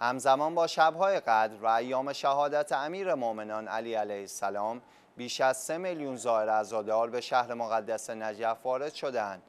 همزمان با شبهای قدر و ایام شهادت امیر مؤمنان علی علیه السلام بیش از سه میلیون زائر عزادار به شهر مقدس نجف وارد شدند.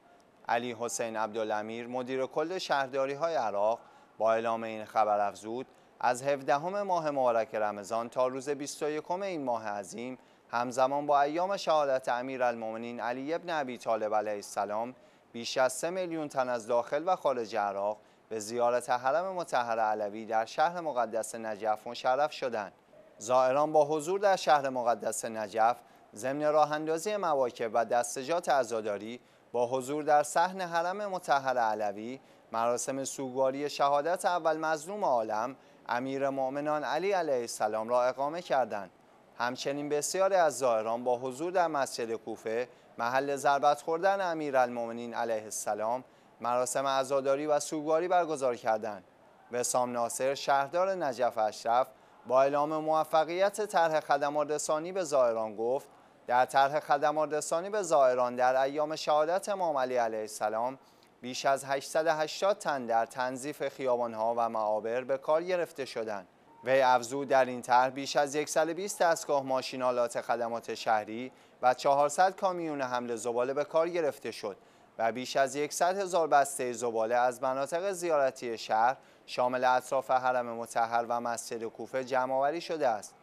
علی حسین عبدالامیر مدیر کل شهرداری های عراق با اعلام این خبر افزود از 17 ماه مبارک رمضان تا روز 21 این ماه عظیم همزمان با ایام شهادت امیر المومنین علی ابن ابی طالب علیه السلام بیش از سه میلیون تن از داخل و خارج عراق به زیارت حرم مطهر علوی در شهر مقدس نجف مشرف شدند. زائران با حضور در شهر مقدس نجف ضمن راهندازی مواکب و دستجات عزاداری با حضور در صحن حرم مطهر علوی مراسم سوگواری شهادت اول مظلوم عالم امیر مؤمنان علی علیه السلام را اقامه کردند همچنین بسیاری از زائران با حضور در مسجد کوفه محل ضربت خوردن امیرالمؤمنین علیه السلام مراسم عزاداری و سوگواری برگزار کردند. وسام ناصر شهردار نجف اشرف با اعلام موفقیت طرح خدمات رسانی به زائران گفت در طرح خدمات رسانی به زائران در ایام شهادت امام علی علیه السلام بیش از 880 تن در تنظیف خیابانها و معابر به کار گرفته شدند. وی افزود در این طرح بیش از 120 دستگاه ماشینالات خدمات شهری و 400 کامیون حمل زباله به کار گرفته شد و بیش از 100 هزار بسته زباله از مناطق زیارتی شهر شامل اطراف حرم متحر و مسجد کوفه آوری شده است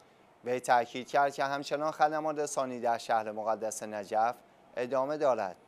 وی تاکید کرد که همچنان خدمات رسانی در شهر مقدس نجف ادامه دارد